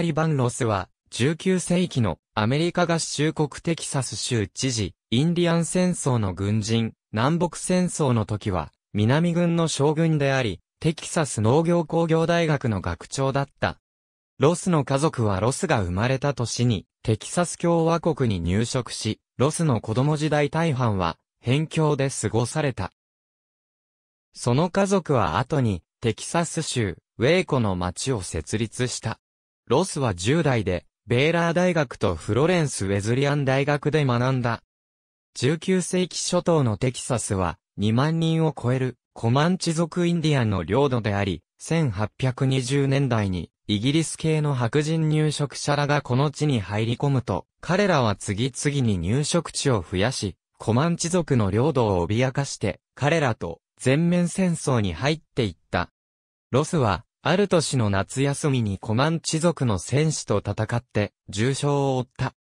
リバンロスは、19世紀のアメリカ合衆国テキサス州知事、インディアン戦争の軍人、南北戦争の時は、南軍の将軍であり、テキサス農業工業大学の学長だった。ロスの家族はロスが生まれた年に、テキサス共和国に入植し、ロスの子供時代大半は、辺境で過ごされた。その家族は後に、テキサス州、ウェイコの町を設立した。ロスは10代で、ベーラー大学とフロレンス・ウェズリアン大学で学んだ。19世紀初頭のテキサスは、2万人を超えるコマンチ族インディアンの領土であり、1820年代にイギリス系の白人入植者らがこの地に入り込むと、彼らは次々に入植地を増やし、コマンチ族の領土を脅かして、彼らと全面戦争に入っていった。ロスはある年の夏休みにコマンチ族の戦士と戦って重傷を負った。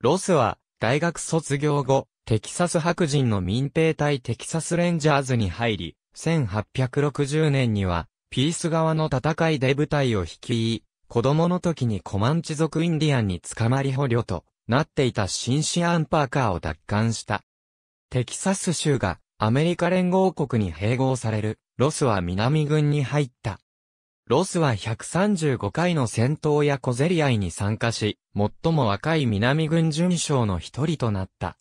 ロスは大学卒業後、テキサス白人の民兵隊テキサスレンジャーズに入り、1860年にはピース側の戦いで部隊を率い、子供の時にコマンチ族インディアンに捕まり捕虜となっていたシンシアン・パーカーを奪還した。テキサス州がアメリカ連合国に併合される、ロスは南軍に入った。ロスは135回の戦闘や小競り合いに参加し、最も若い南軍準将の一人となった。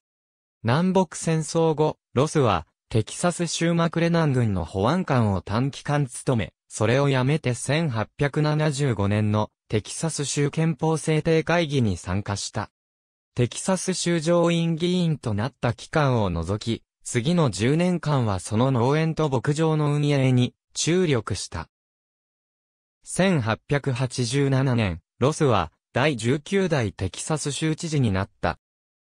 南北戦争後、ロスは、テキサス州マクレナン軍の保安官を短期間務め、それを辞めて1875年のテキサス州憲法制定会議に参加した。テキサス州上院議員となった期間を除き、次の10年間はその農園と牧場の運営に注力した。1887年、ロスは第19代テキサス州知事になった。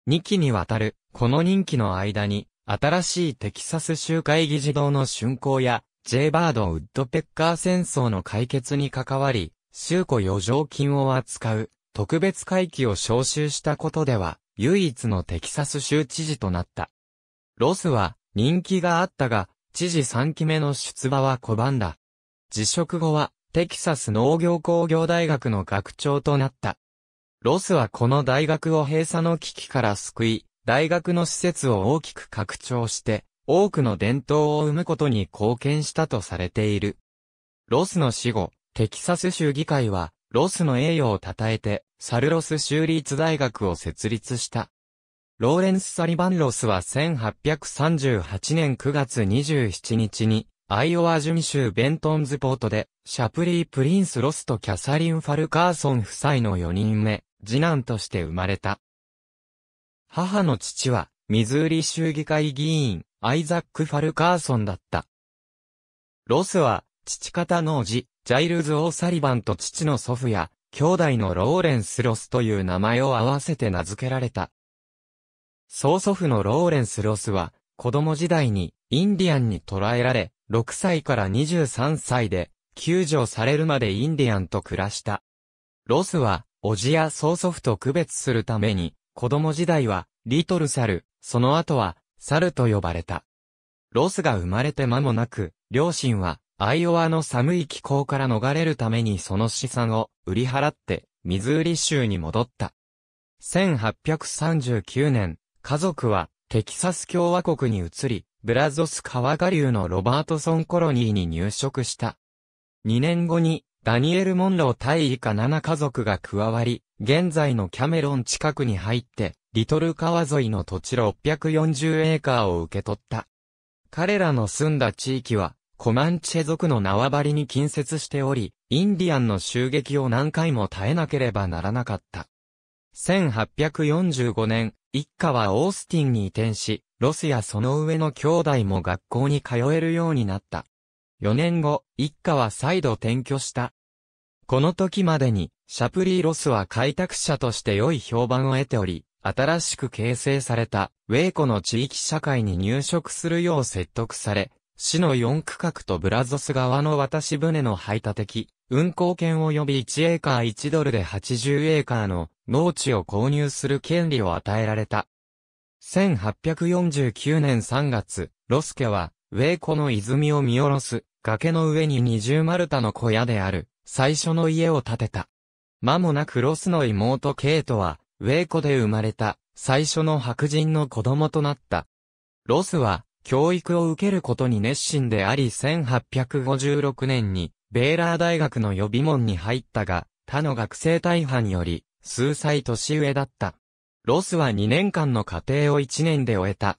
2期にわたる、この任期の間に、新しいテキサス州会議事堂の竣工や、ジェイバード・ウッドペッカー戦争の解決に関わり、州庫余剰金を扱う、特別会期を招集したことでは、唯一のテキサス州知事となった。ロスは、人気があったが、知事3期目の出馬は拒んだ。辞職後は、テキサス農業工業大学の学長となった。ロスはこの大学を閉鎖の危機から救い、大学の施設を大きく拡張して、多くの伝統を生むことに貢献したとされている。ロスの死後、テキサス州議会は、ロスの栄誉を称えて、サルロス州立大学を設立した。ローレンス・サリバンロスは1838年9月27日に、アイオワ準州ベントンズポートで、シャプリー・プリンス・ロスとキャサリン・ファルカーソン夫妻の4人目、次男として生まれた。母の父は、ミズーリ州議会議員、アイザック・ファルカーソンだった。ロスは、父方の叔父、ジャイルズ・オー・サリバンと父の祖父や、兄弟のローレンス・ロスという名前を合わせて名付けられた。曽祖父のローレンス・ロスは、子供時代に、インディアンに捕らえられ、6歳から23歳で、救助されるまでインディアンと暮らした。ロスは、おじや曽祖父と区別するために、子供時代は、リトルサル、その後は、サルと呼ばれた。ロスが生まれて間もなく、両親は、アイオワの寒い気候から逃れるためにその資産を売り払って、ミズーリ州に戻った。1839年、家族はテキサス共和国に移り、ブラゾス川下流のロバートソンコロニーに入植した。2年後に、ダニエル・モンロー対以下7家族が加わり、現在のキャメロン近くに入って、リトル川沿いの土地640エーカーを受け取った。彼らの住んだ地域は、コマンチェ族の縄張りに近接しており、インディアンの襲撃を何回も耐えなければならなかった。1845年、一家はオースティンに移転し、ロスやその上の兄弟も学校に通えるようになった。4年後、一家は再度転居した。この時までに、シャプリー・ロスは開拓者として良い評判を得ており、新しく形成された、ウェイコの地域社会に入植するよう説得され、市の4区画とブラゾス側の渡し船の排他的、運航権及び1エーカー1ドルで80エーカーの農地を購入する権利を与えられた。1849年3月、ロスケは、ウェイコの泉を見下ろす、崖の上に二重丸太の小屋である、最初の家を建てた。間もなくロスの妹ケイトは、ウェイコで生まれた、最初の白人の子供となった。ロスは、教育を受けることに熱心であり1856年に、ベーラー大学の予備門に入ったが、他の学生大半より、数歳年上だった。ロスは2年間の家庭を1年で終えた。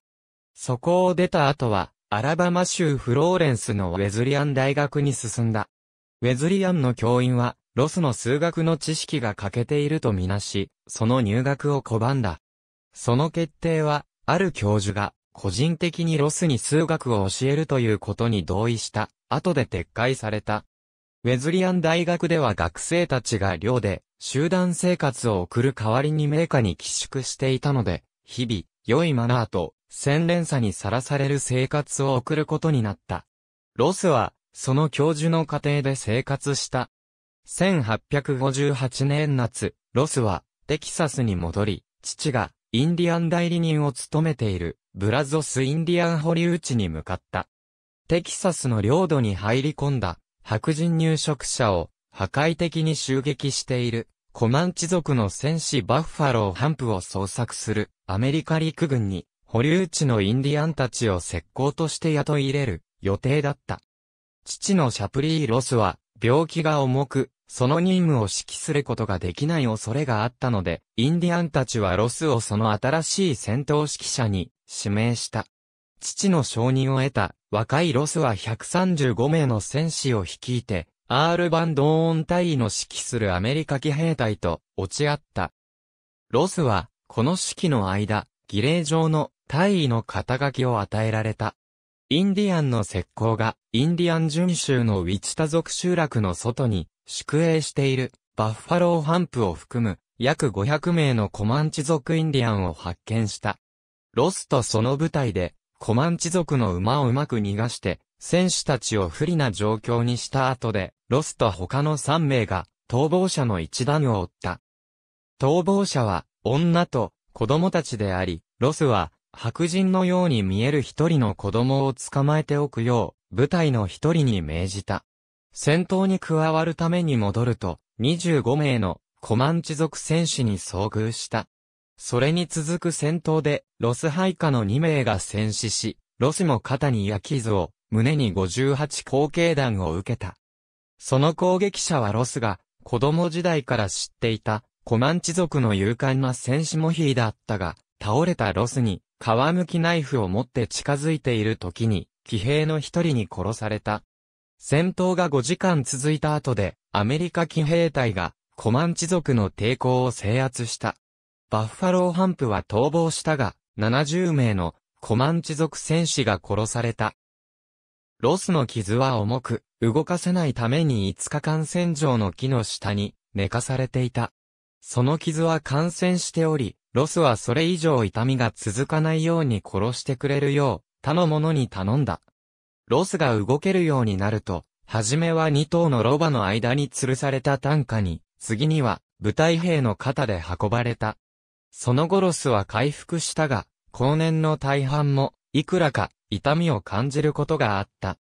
そこを出た後は、アラバマ州フローレンスのウェズリアン大学に進んだ。ウェズリアンの教員は、ロスの数学の知識が欠けているとみなし、その入学を拒んだ。その決定は、ある教授が、個人的にロスに数学を教えるということに同意した。後で撤回された。ウェズリアン大学では学生たちが寮で集団生活を送る代わりに名家に寄宿していたので、日々、良いマナーと洗練さにさらされる生活を送ることになった。ロスは、その教授の家庭で生活した。1858年夏、ロスは、テキサスに戻り、父が、インディアン代理人を務めている、ブラゾス・インディアン保留地に向かった。テキサスの領土に入り込んだ、白人入植者を、破壊的に襲撃している、コマンチ族の戦士バッファロー・ハンプを捜索する、アメリカ陸軍に、保留地のインディアンたちを石膏として雇い入れる、予定だった。父のシャプリー・ロスは、病気が重く、その任務を指揮することができない恐れがあったので、インディアンたちはロスをその新しい戦闘指揮者に指名した。父の承認を得た若いロスは135名の戦士を率いて、アール・バンドーン隊員の指揮するアメリカ騎兵隊と落ち合った。ロスは、この指揮の間、儀礼上の大尉の肩書きを与えられた。インディアンの石膏が、インディアン巡州のウィチタ族集落の外に、宿営している、バッファローハンプを含む、約500名のコマンチ族インディアンを発見した。ロスとその部隊で、コマンチ族の馬をうまく逃がして、選手たちを不利な状況にした後で、ロスと他の3名が、逃亡者の一団を追った。逃亡者は、女と、子供たちであり、ロスは、白人のように見える一人の子供を捕まえておくよう、部隊の一人に命じた。戦闘に加わるために戻ると、25名のコマンチ族戦士に遭遇した。それに続く戦闘で、ロス配下の2名が戦死し、ロスも肩に焼き傷を、胸に58後継弾を受けた。その攻撃者はロスが、子供時代から知っていた、コマンチ族の勇敢な戦士モヒーだったが、倒れたロスに、皮むきナイフを持って近づいている時に、騎兵の一人に殺された。戦闘が5時間続いた後で、アメリカ騎兵隊が、コマンチ族の抵抗を制圧した。バッファローハンプは逃亡したが、70名のコマンチ族戦士が殺された。ロスの傷は重く、動かせないために5日間戦場の木の下に寝かされていた。その傷は感染しており、ロスはそれ以上痛みが続かないように殺してくれるよう、他の者に頼んだ。ロスが動けるようになると、はじめは二頭のロバの間に吊るされた担架に、次には、部隊兵の肩で運ばれた。その後ロスは回復したが、後年の大半も、いくらか、痛みを感じることがあった。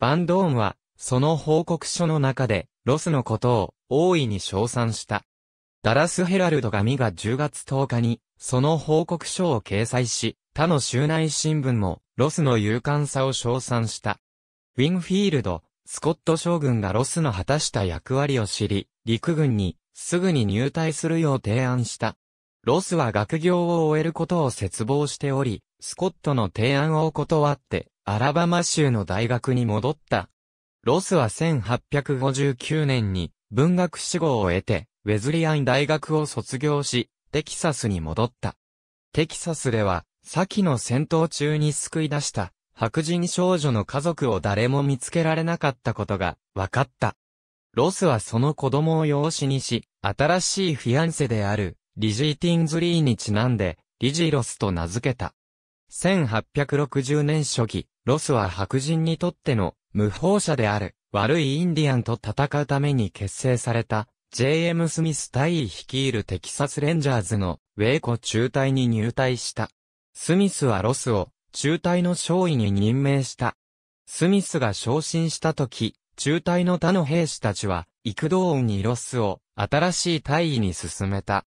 バンドーンは、その報告書の中で、ロスのことを、大いに称賛した。ダラスヘラルドがミが10月10日に、その報告書を掲載し、他の州内新聞も、ロスの勇敢さを称賛した。ウィンフィールド、スコット将軍がロスの果たした役割を知り、陸軍に、すぐに入隊するよう提案した。ロスは学業を終えることを絶望しており、スコットの提案を断って、アラバマ州の大学に戻った。ロスは1859年に文学志望を得て、ウェズリアン大学を卒業し、テキサスに戻った。テキサスでは、先の戦闘中に救い出した白人少女の家族を誰も見つけられなかったことが分かった。ロスはその子供を養子にし、新しいフィアンセであるリジーティンズリーにちなんで、リジーロスと名付けた。1860年初期、ロスは白人にとっての無法者である悪いインディアンと戦うために結成された JM スミス大尉率いるテキサスレンジャーズのウェイコ中隊に入隊した。スミスはロスを中隊の少尉に任命した。スミスが昇進した時、中隊の他の兵士たちは、幾度音にロスを新しい大尉に進めた。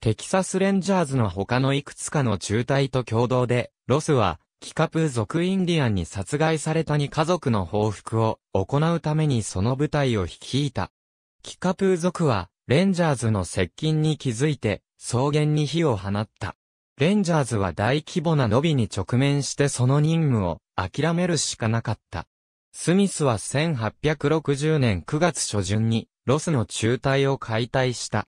テキサスレンジャーズの他のいくつかの中隊と共同で、ロスは、キカプー族インディアンに殺害されたに家族の報復を行うためにその部隊を率いた。キカプー族は、レンジャーズの接近に気づいて、草原に火を放った。レンジャーズは大規模な伸びに直面してその任務を諦めるしかなかった。スミスは1860年9月初旬にロスの中隊を解体した。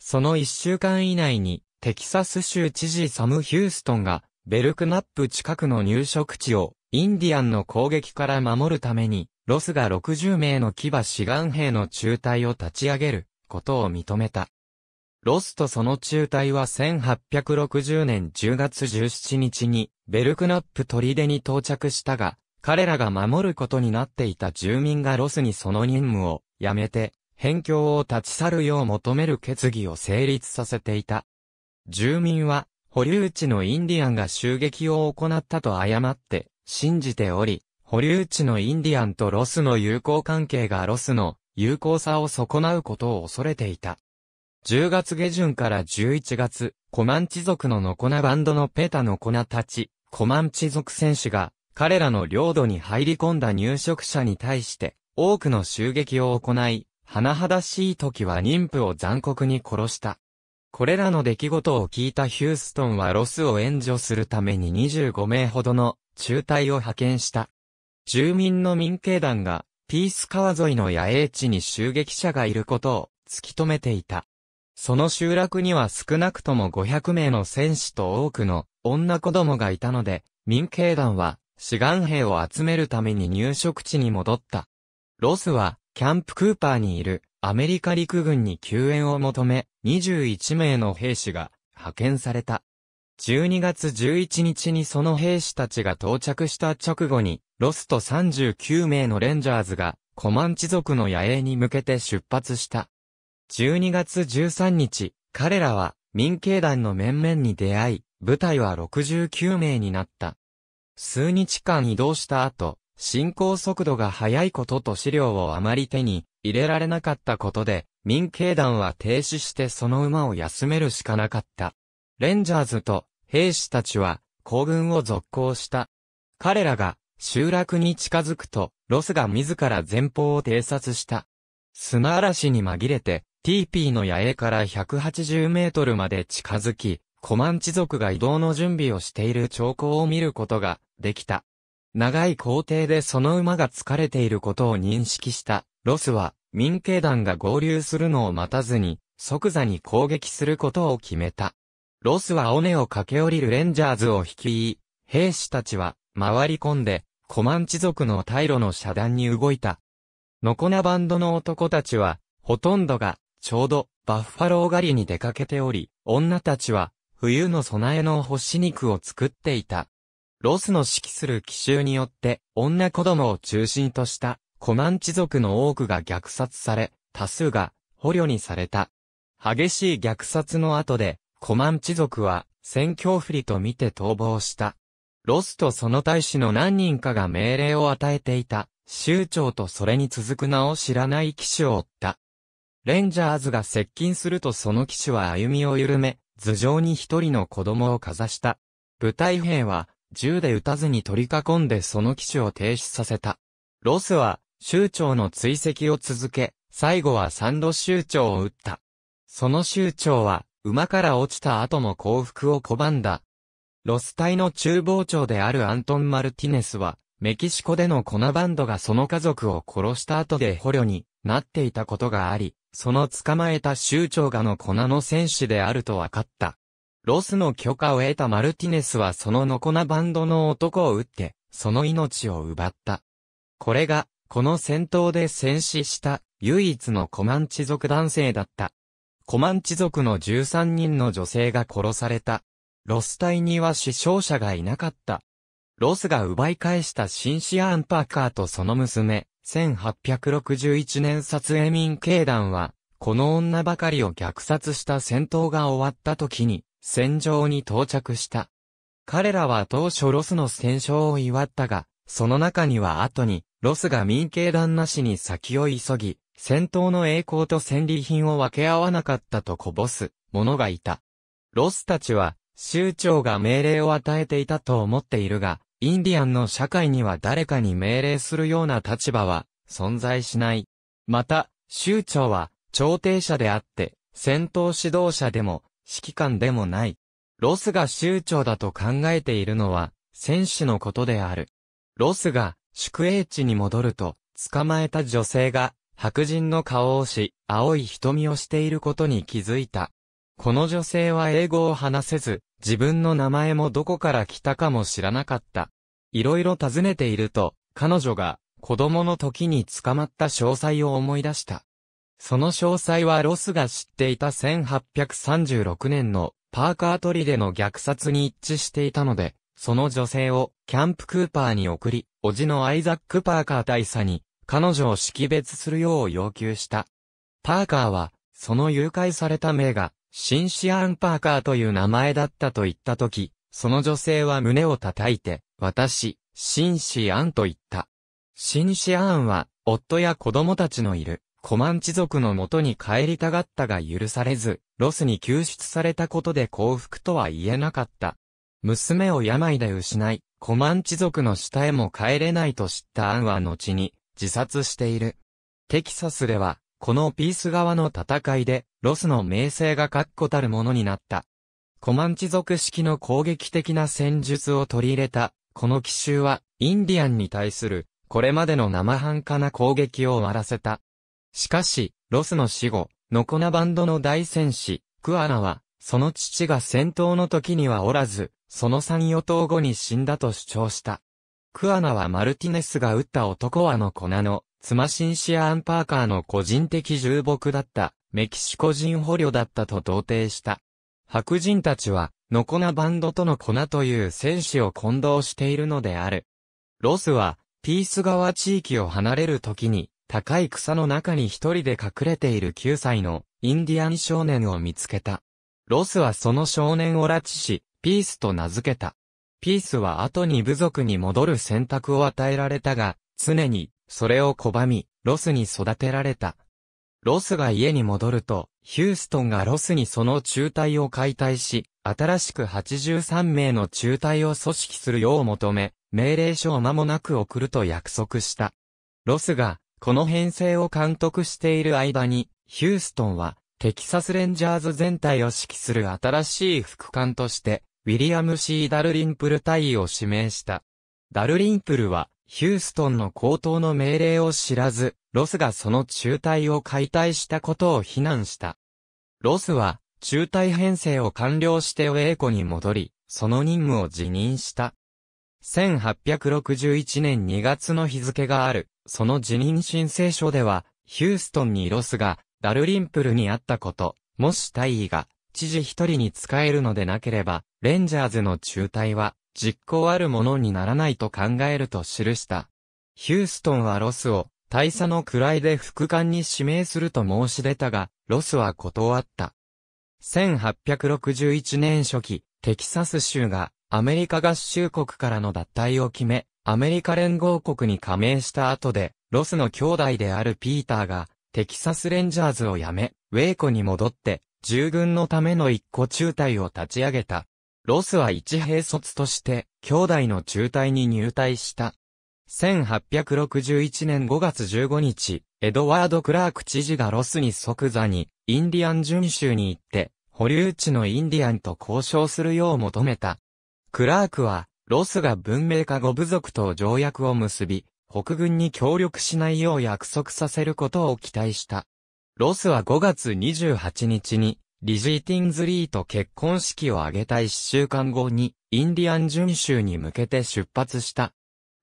その1週間以内にテキサス州知事サム・ヒューストンがベルクナップ近くの入植地をインディアンの攻撃から守るためにロスが60名の騎馬志願兵の中隊を立ち上げることを認めた。ロスとその中隊は1860年10月17日にベルクナップ砦に到着したが、彼らが守ることになっていた住民がロスにその任務をやめて、辺境を立ち去るよう求める決議を成立させていた。住民は、保留地のインディアンが襲撃を行ったと誤って信じており、保留地のインディアンとロスの友好関係がロスの友好さを損なうことを恐れていた。10月下旬から11月、コマンチ族のノコナバンドのペタノコナたち、コマンチ族選手が、彼らの領土に入り込んだ入植者に対して、多くの襲撃を行い、甚だしい時は妊婦を残酷に殺した。これらの出来事を聞いたヒューストンはロスを援助するために25名ほどの中隊を派遣した。住民の民警団が、ピース川沿いの野営地に襲撃者がいることを突き止めていた。その集落には少なくとも500名の戦士と多くの女子供がいたので、民警団は志願兵を集めるために入植地に戻った。ロスは、キャンプ・クーパーにいるアメリカ陸軍に救援を求め、21名の兵士が派遣された。12月11日にその兵士たちが到着した直後に、ロスト39名のレンジャーズが、コマンチ族の野営に向けて出発した。12月13日、彼らは民警団の面々に出会い、部隊は69名になった。数日間移動した後、進行速度が速いことと資料をあまり手に入れられなかったことで、民警団は停止してその馬を休めるしかなかった。レンジャーズと兵士たちは行軍を続行した。彼らが集落に近づくと、ロスが自ら前方を偵察した。砂嵐に紛れて、TP の野営から180メートルまで近づき、コマンチ族が移動の準備をしている兆候を見ることができた。長い皇程でその馬が疲れていることを認識した、ロスは民兵団が合流するのを待たずに、即座に攻撃することを決めた。ロスは尾根を駆け下りるレンジャーズを率い、兵士たちは回り込んで、コマンチ族の退路の遮断に動いた。のこなバンドの男たちは、ほとんどが、ちょうど、バッファロー狩りに出かけており、女たちは、冬の備えの干し肉を作っていた。ロスの指揮する奇襲によって、女子供を中心とした、コマンチ族の多くが虐殺され、多数が、捕虜にされた。激しい虐殺の後で、コマンチ族は戦況不利と見て逃亡した。ロスとその大使の何人かが命令を与えていた、州長とそれに続く名を知らない騎手を追った。レンジャーズが接近するとその騎手は歩みを緩め、頭上に一人の子供をかざした。部隊兵は、銃で撃たずに取り囲んでその騎手を停止させた。ロスは、州長の追跡を続け、最後はサンド州長を撃った。その州長は、馬から落ちた後の降伏を拒んだ。ロス隊の厨房長であるアントン・マルティネスは、メキシコでの粉バンドがその家族を殺した後で捕虜になっていたことがあり、その捕まえた州長がの粉の戦士であると分かった。ロスの許可を得たマルティネスはそのノコナバンドの男を撃って、その命を奪った。これが、この戦闘で戦死した、唯一のコマンチ族男性だった。コマンチ族の13人の女性が殺された。ロス隊には死傷者がいなかった。ロスが奪い返したシンシアン・パーカーとその娘、1861年撮影民警団は、この女ばかりを虐殺した戦闘が終わった時に、戦場に到着した。彼らは当初ロスの戦勝を祝ったが、その中には後に、ロスが民警団なしに先を急ぎ、戦闘の栄光と戦利品を分け合わなかったとこぼす者がいた。ロスたちは、州長が命令を与えていたと思っているが、インディアンの社会には誰かに命令するような立場は存在しない。また、州長は、調停者であって、戦闘指導者でも、指揮官でもない。ロスが州長だと考えているのは、戦士のことである。ロスが、宿営地に戻ると、捕まえた女性が、白人の顔をし、青い瞳をしていることに気づいた。この女性は英語を話せず、自分の名前もどこから来たかも知らなかった。いろいろ尋ねていると、彼女が、子供の時に捕まった詳細を思い出した。その詳細はロスが知っていた1836年のパーカートリでの虐殺に一致していたので、その女性をキャンプ・クーパーに送り、叔父のアイザック・パーカー大佐に彼女を識別するよう要求した。パーカーは、その誘拐された名が、シンシアン・パーカーという名前だったと言ったとき、その女性は胸を叩いて、私、シンシアンと言った。シンシアンは、夫や子供たちのいる、コマンチ族の元に帰りたがったが許されず、ロスに救出されたことで幸福とは言えなかった。娘を病で失い、コマンチ族の下へも帰れないと知ったアンは後に、自殺している。テキサスでは、このピース側の戦いで、ロスの名声が確固たるものになった。コマンチ族式の攻撃的な戦術を取り入れた、この奇襲は、インディアンに対する、これまでの生半可な攻撃を終わらせた。しかし、ロスの死後、ノコナバンドの大戦士、クアナは、その父が戦闘の時にはおらず、その三与党後に死んだと主張した。クアナはマルティネスが撃った男はの粉の、妻シンシアン・パーカーの個人的重木だった、メキシコ人捕虜だったと同定した。白人たちは、のなバンドとの粉という戦士を混同しているのである。ロスは、ピース川地域を離れる時に、高い草の中に一人で隠れている9歳のインディアン少年を見つけた。ロスはその少年を拉致し、ピースと名付けた。ピースは後に部族に戻る選択を与えられたが、常に、それを拒み、ロスに育てられた。ロスが家に戻ると、ヒューストンがロスにその中隊を解体し、新しく83名の中隊を組織するよう求め、命令書を間もなく送ると約束した。ロスが、この編成を監督している間に、ヒューストンは、テキサスレンジャーズ全体を指揮する新しい副官として、ウィリアム C・ ダルリンプル大尉を指名した。ダルリンプルは、ヒューストンの高等の命令を知らず、ロスがその中隊を解体したことを非難した。ロスは、中隊編成を完了してウェーコに戻り、その任務を辞任した。1861年2月の日付がある、その辞任申請書では、ヒューストンにロスが、ダルリンプルに会ったこと、もし大尉が、知事一人に使えるのでなければ、レンジャーズの中退は実行あるものにならないと考えると記した。ヒューストンはロスを大佐の位で副官に指名すると申し出たが、ロスは断った。1861年初期、テキサス州がアメリカ合衆国からの脱退を決め、アメリカ連合国に加盟した後で、ロスの兄弟であるピーターが、テキサスレンジャーズを辞め、ウェイコに戻って、従軍のための一個中隊を立ち上げた。ロスは一兵卒として、兄弟の中隊に入隊した。1861年5月15日、エドワード・クラーク知事がロスに即座に、インディアン準州に行って、保留地のインディアンと交渉するよう求めた。クラークは、ロスが文明化後部族と条約を結び、北軍に協力しないよう約束させることを期待した。ロスは5月28日に、リジーティンズリーと結婚式を挙げた1週間後に、インディアン準州に向けて出発した。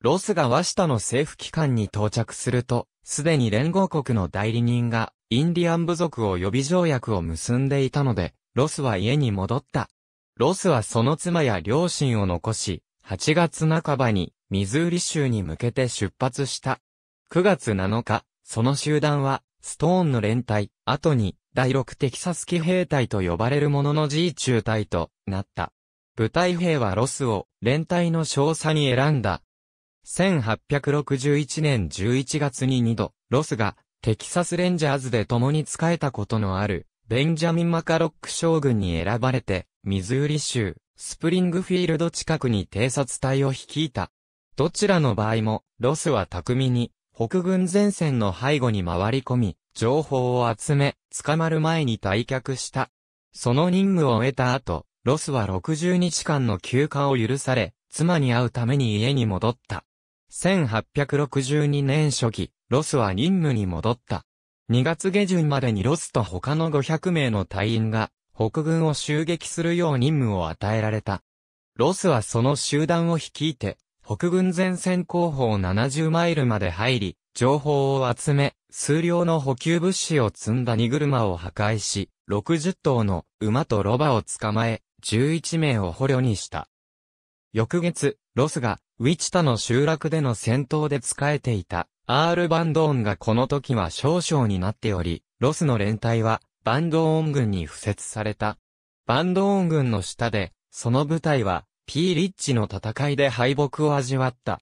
ロスがワシタの政府機関に到着すると、すでに連合国の代理人が、インディアン部族を予備条約を結んでいたので、ロスは家に戻った。ロスはその妻や両親を残し、8月半ばに、ミズーリ州に向けて出発した。9月7日、その集団は、ストーンの連隊、後に、第6テキサス騎兵隊と呼ばれるものの G 中隊となった。部隊兵はロスを連隊の少佐に選んだ。1861年11月に2度、ロスがテキサスレンジャーズで共に仕えたことのある、ベンジャミン・マカロック将軍に選ばれて、ミズーリ州、スプリングフィールド近くに偵察隊を率いた。どちらの場合も、ロスは巧みに、北軍前線の背後に回り込み、情報を集め、捕まる前に退却した。その任務を終えた後、ロスは60日間の休暇を許され、妻に会うために家に戻った。1862年初期、ロスは任務に戻った。2月下旬までにロスと他の500名の隊員が、北軍を襲撃するよう任務を与えられた。ロスはその集団を率いて、北軍前線後方70マイルまで入り、情報を集め、数量の補給物資を積んだ荷車を破壊し、60頭の馬とロバを捕まえ、11名を捕虜にした。翌月、ロスが、ウィチタの集落での戦闘で仕えていた、アール・バンドーンがこの時は少々になっており、ロスの連隊は、バンドーン軍に付設された。バンドーン軍の下で、その部隊は、ピーリッチの戦いで敗北を味わった。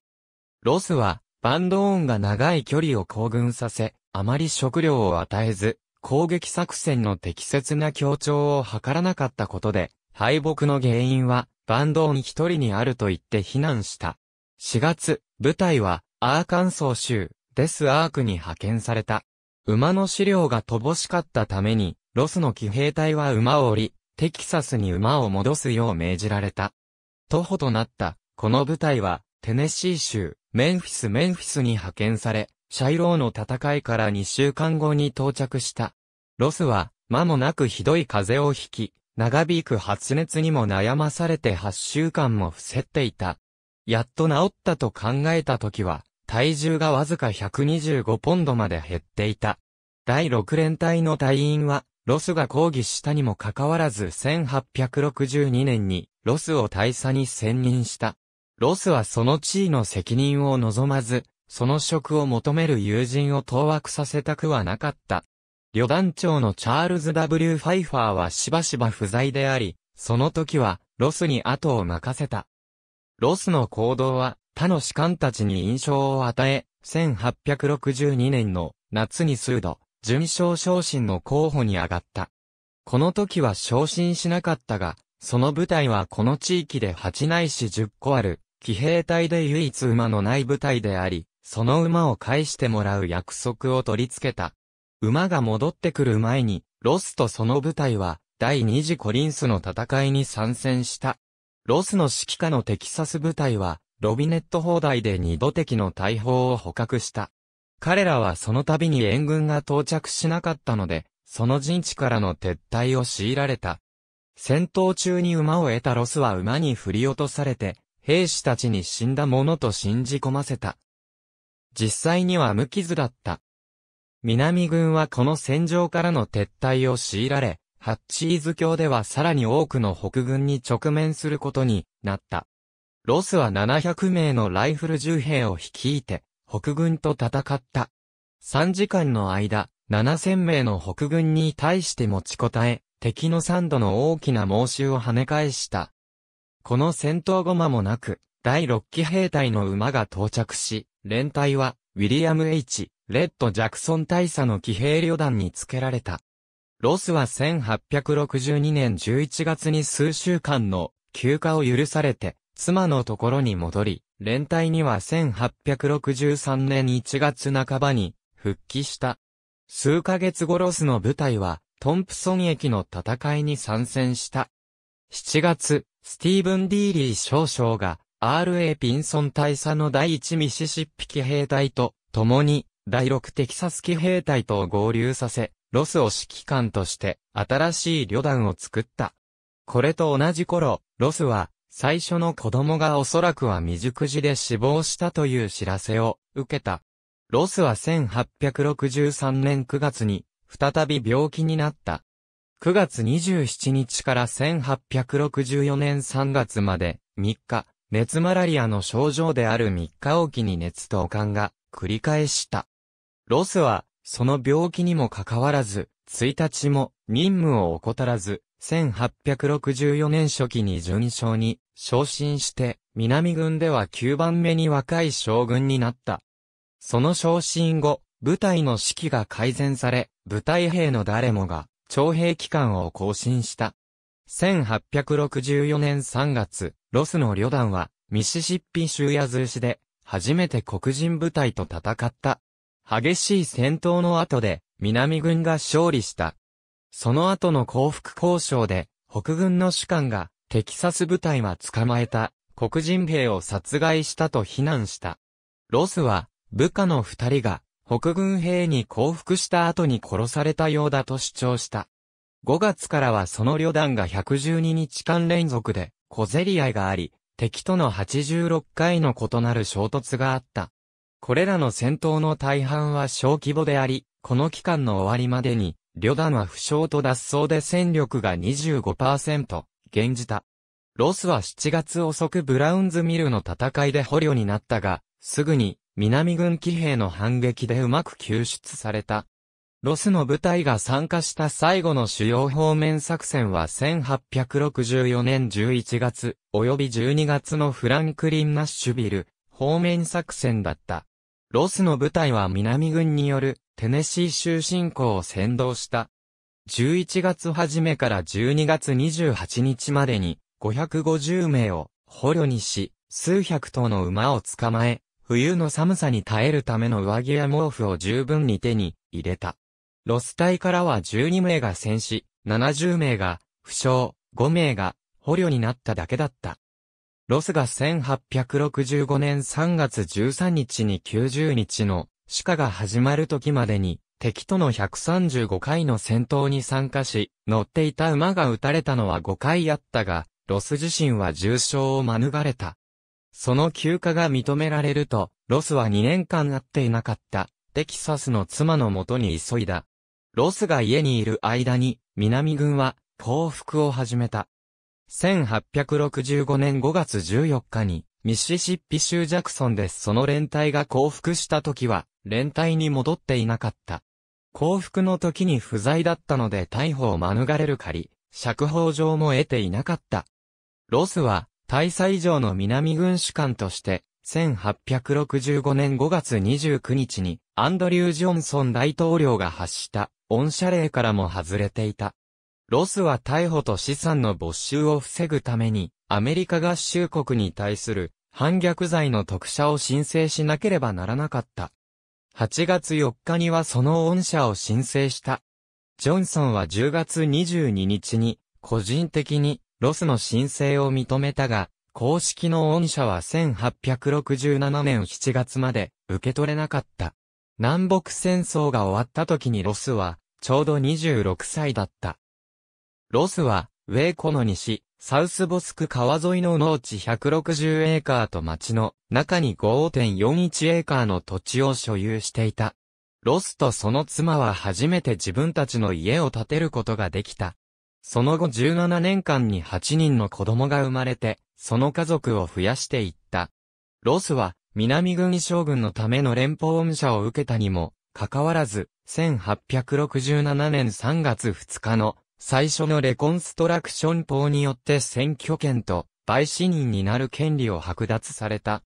ロスは、バンドーンが長い距離を行軍させ、あまり食料を与えず、攻撃作戦の適切な協調を図らなかったことで、敗北の原因は、バンドーン一人にあると言って非難した。4月、部隊は、アーカンソー州、デスアークに派遣された。馬の資料が乏しかったために、ロスの騎兵隊は馬を降り、テキサスに馬を戻すよう命じられた。徒歩となった、この部隊は、テネシー州、メンフィスメンフィスに派遣され、シャイローの戦いから2週間後に到着した。ロスは、間もなくひどい風邪をひき、長引く発熱にも悩まされて8週間も伏せっていた。やっと治ったと考えた時は、体重がわずか125ポンドまで減っていた。第6連隊の隊員は、ロスが抗議したにもかかわらず1862年にロスを大佐に選任した。ロスはその地位の責任を望まず、その職を求める友人を当惑させたくはなかった。旅団長のチャールズ・ W・ ファイファーはしばしば不在であり、その時は、ロスに後を任せた。ロスの行動は、他の士官たちに印象を与え、1862年の夏に数度、準将昇進の候補に上がった。この時は昇進しなかったが、その部隊はこの地域で8ないし10個ある、騎兵隊で唯一馬のない部隊であり、その馬を返してもらう約束を取り付けた。馬が戻ってくる前に、ロスとその部隊は、第二次コリンスの戦いに参戦した。ロスの指揮下のテキサス部隊は、ロビネット砲台で二度敵の大砲を捕獲した。彼らはその度に援軍が到着しなかったので、その陣地からの撤退を強いられた。戦闘中に馬を得たロスは馬に振り落とされて、兵士たちに死んだものと信じ込ませた。実際には無傷だった。南軍はこの戦場からの撤退を強いられ、ハッチーズ教ではさらに多くの北軍に直面することになった。ロスは700名のライフル銃兵を率いて、北軍と戦った。3時間の間、7000名の北軍に対して持ちこたえ、敵の三度の大きな猛襲を跳ね返した。この戦闘後間もなく、第6期兵隊の馬が到着し、連隊は、ウィリアム・ H・ レッド・ジャクソン大佐の騎兵旅団に付けられた。ロスは1862年11月に数週間の休暇を許されて、妻のところに戻り、連隊には1863年1月半ばに復帰した。数ヶ月後ロスの部隊はトンプソン駅の戦いに参戦した。7月、スティーブン・ディーリー少将が R.A. ピンソン大佐の第1ミシシッピ騎兵隊と共に第6テキサス騎兵隊と合流させ、ロスを指揮官として新しい旅団を作った。これと同じ頃、ロスは最初の子供がおそらくは未熟児で死亡したという知らせを受けた。ロスは1863年9月に再び病気になった。9月27日から1864年3月まで3日、熱マラリアの症状である3日おきに熱と悪が繰り返した。ロスは、その病気にもかかわらず、1日も任務を怠らず、1864年初期に順将に昇進して、南軍では9番目に若い将軍になった。その昇進後、部隊の士気が改善され、部隊兵の誰もが、徴兵期間を更新した。1864年3月、ロスの旅団は、ミシシッピ州ヤズー市で、初めて黒人部隊と戦った。激しい戦闘の後で、南軍が勝利した。その後の降伏交渉で、北軍の主官が、テキサス部隊は捕まえた、黒人兵を殺害したと非難した。ロスは、部下の二人が、北軍兵に降伏した後に殺されたようだと主張した。5月からはその旅団が112日間連続で小競り合いがあり、敵との86回の異なる衝突があった。これらの戦闘の大半は小規模であり、この期間の終わりまでに、旅団は負傷と脱走で戦力が25%、減じた。ロスは7月遅くブラウンズミルの戦いで捕虜になったが、すぐに南軍騎兵の反撃でうまく救出された。ロスの部隊が参加した最後の主要方面作戦は1864年11月、及び12月のフランクリン・ナッシュビル、方面作戦だった。ロスの部隊は南軍によるテネシー州侵攻を先導した。11月初めから12月28日までに550名を捕虜にし、数百頭の馬を捕まえ、冬の寒さに耐えるための上着や毛布を十分に手に入れた。ロス隊からは12名が戦死、70名が負傷、5名が捕虜になっただけだった。ロスが1865年3月13日に90日の鹿が始まる時までに敵との135回の戦闘に参加し、乗っていた馬が撃たれたのは5回あったが、ロス自身は重傷を免れた。その休暇が認められると、ロスは2年間会っていなかった、テキサスの妻のもとに急いだ。ロスが家にいる間に、南軍は、降伏を始めた。1865年5月14日に、ミシシッピ州ジャクソンでその連隊が降伏した時は、連隊に戻っていなかった。降伏の時に不在だったので逮捕を免れる仮、釈放状も得ていなかった。ロスは、大佐以上の南軍主官として、1865年5月29日に、アンドリュー・ジョンソン大統領が発した、恩謝令からも外れていた。ロスは逮捕と資産の没収を防ぐために、アメリカ合衆国に対する反逆罪の特赦を申請しなければならなかった。8月4日にはその恩赦を申請した。ジョンソンは10月22日に、個人的にロスの申請を認めたが、公式の恩赦は1867年7月まで受け取れなかった。南北戦争が終わった時にロスは、ちょうど26歳だった。ロスは、ウェイコの西、サウスボスク川沿いの農地160エーカーと町の中に5.41エーカーの土地を所有していた。ロスとその妻は初めて自分たちの家を建てることができた。その後17年間に8人の子供が生まれて、その家族を増やしていった。ロスは、南軍将軍のための連邦恩赦を受けたにも、かかわらず、1867年3月2日の最初のレコンストラクション法によって選挙権と陪死人になる権利を剥奪された。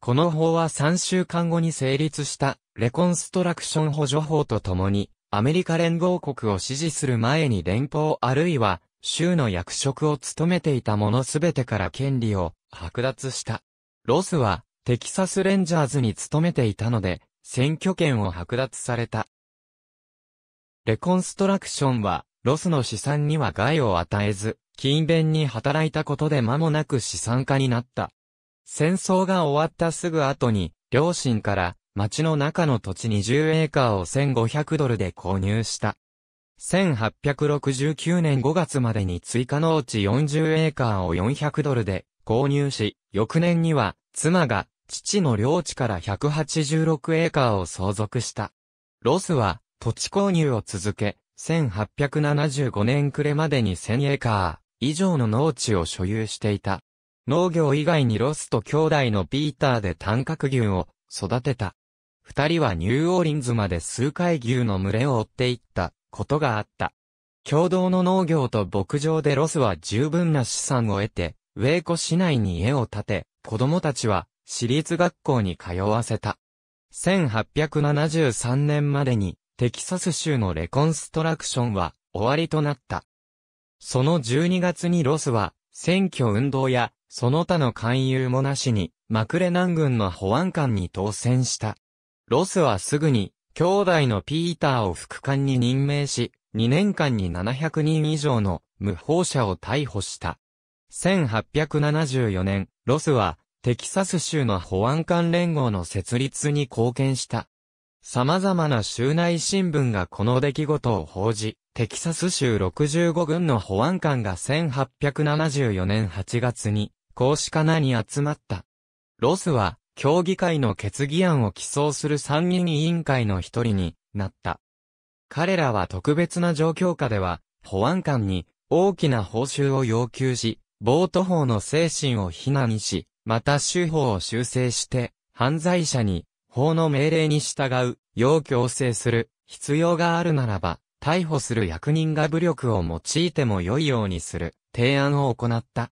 この法は3週間後に成立したレコンストラクション補助法とともにアメリカ連合国を支持する前に連邦あるいは州の役職を務めていた者すべてから権利を剥奪した。ロスはテキサスレンジャーズに勤めていたので、選挙権を剥奪された。レコンストラクションは、ロスの資産には害を与えず、勤勉に働いたことで間もなく資産家になった。戦争が終わったすぐ後に、両親から町の中の土地20エーカーを1500ドルで購入した。1869年5月までに追加農地40エーカーを400ドルで購入し、翌年には妻が父の領地から186エーカーを相続した。ロスは土地購入を続け、1875年暮れまでに1000エーカー以上の農地を所有していた。農業以外にロスと兄弟のピーターで短角牛を育てた。二人はニューオーリンズまで数回牛の群れを追っていったことがあった。共同の農業と牧場でロスは十分な資産を得て、ウェイコ市内に家を建て、子供たちは私立学校に通わせた。1873年までにテキサス州のレコンストラクションは終わりとなった。その12月にロスは選挙運動やその他の勧誘もなしにマクレナン軍の保安官に当選した。ロスはすぐに、兄弟のピーターを副官に任命し、2年間に700人以上の無法者を逮捕した。1874年、ロスは、テキサス州の保安官連合の設立に貢献した。様々な州内新聞がこの出来事を報じ、テキサス州65軍の保安官が1874年8月に、公使カナに集まった。ロスは、協議会の決議案を起草する参議院委員会の一人になった。彼らは特別な状況下では、保安官に大きな報酬を要求し、ボート法の精神を非難し、また州法を修正して、犯罪者に法の命令に従う、要強制する、必要があるならば、逮捕する役人が武力を用いても良いようにする、提案を行った。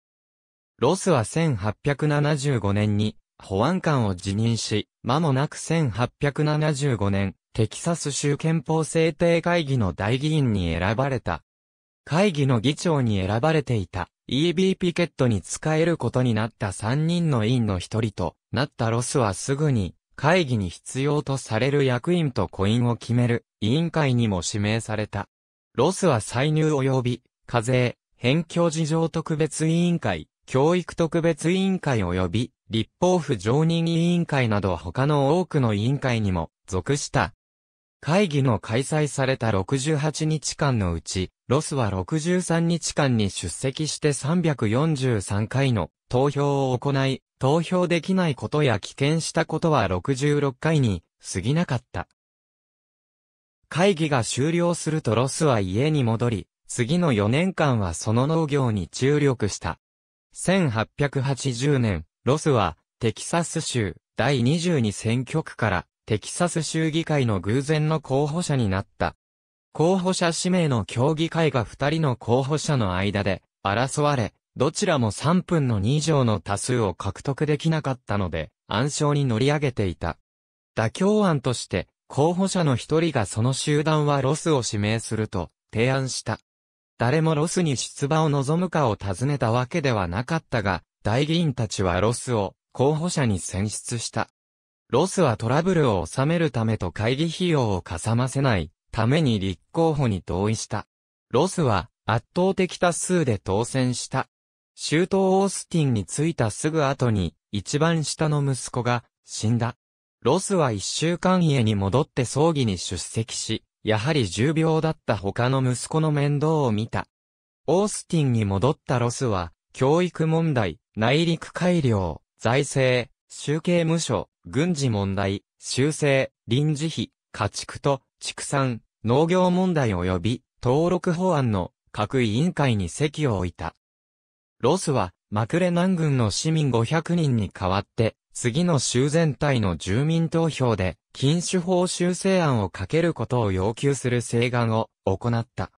ロスは1875年に、保安官を辞任し、間もなく1875年、テキサス州憲法制定会議の大議員に選ばれた。会議の議長に選ばれていた E.B. ピケットに使えることになった3人の委員の一人となったロスはすぐに会議に必要とされる役員とコインを決める委員会にも指名された。ロスは歳入及び課税、返境事情特別委員会、教育特別委員会及び立法府常任委員会など他の多くの委員会にも属した。会議の開催された68日間のうち、ロスは63日間に出席して343回の投票を行い、投票できないことや棄権したことは66回に過ぎなかった。会議が終了するとロスは家に戻り、次の4年間はその農業に注力した。1880年、ロスは、テキサス州第22選挙区から、テキサス州議会の偶然の候補者になった。候補者指名の協議会が2人の候補者の間で争われ、どちらも3分の2以上の多数を獲得できなかったので、暗礁に乗り上げていた。妥協案として、候補者の一人がその集団はロスを指名すると提案した。誰もロスに出馬を望むかを尋ねたわけではなかったが、大議員たちはロスを候補者に選出した。ロスはトラブルを収めるためと会議費用をかさませないために立候補に同意した。ロスは圧倒的多数で当選した。州都オースティンに着いたすぐ後に一番下の息子が死んだ。ロスは一週間家に戻って葬儀に出席し、やはり重病だった他の息子の面倒を見た。オースティンに戻ったロスは、教育問題、内陸改良、財政、集計無所、軍事問題、修正、臨時費、家畜と、畜産、農業問題及び、登録法案の各委員会に席を置いた。ロスは、マクレナン軍の市民500人に代わって、次の州全体の住民投票で禁酒法修正案をかけることを要求する請願を行った。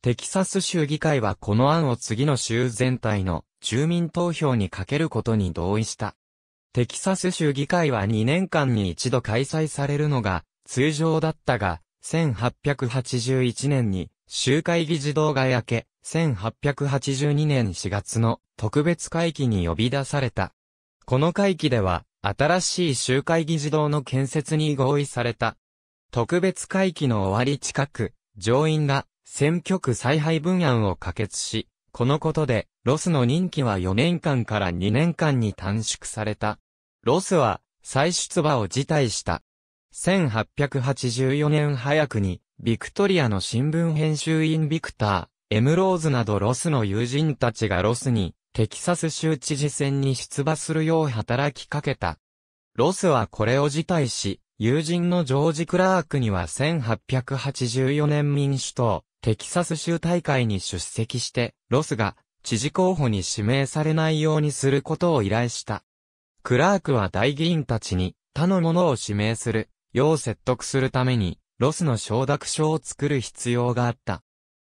テキサス州議会はこの案を次の州全体の住民投票にかけることに同意した。テキサス州議会は2年間に一度開催されるのが通常だったが、1881年に州会議事堂が焼け、1882年4月の特別会期に呼び出された。この会期では、新しい集会議事堂の建設に合意された。特別会期の終わり近く、上院が選挙区再配分案を可決し、このことで、ロスの任期は4年間から2年間に短縮された。ロスは、再出馬を辞退した。1884年早くに、ビクトリアの新聞編集員ビクター、エムローズなどロスの友人たちがロスにテキサス州知事選に出馬するよう働きかけた。ロスはこれを辞退し、友人のジョージ・クラークには1884年民主党、テキサス州大会に出席して、ロスが知事候補に指名されないようにすることを依頼した。クラークは大議員たちに他の者を指名する、よう説得するために、ロスの承諾書を作る必要があった。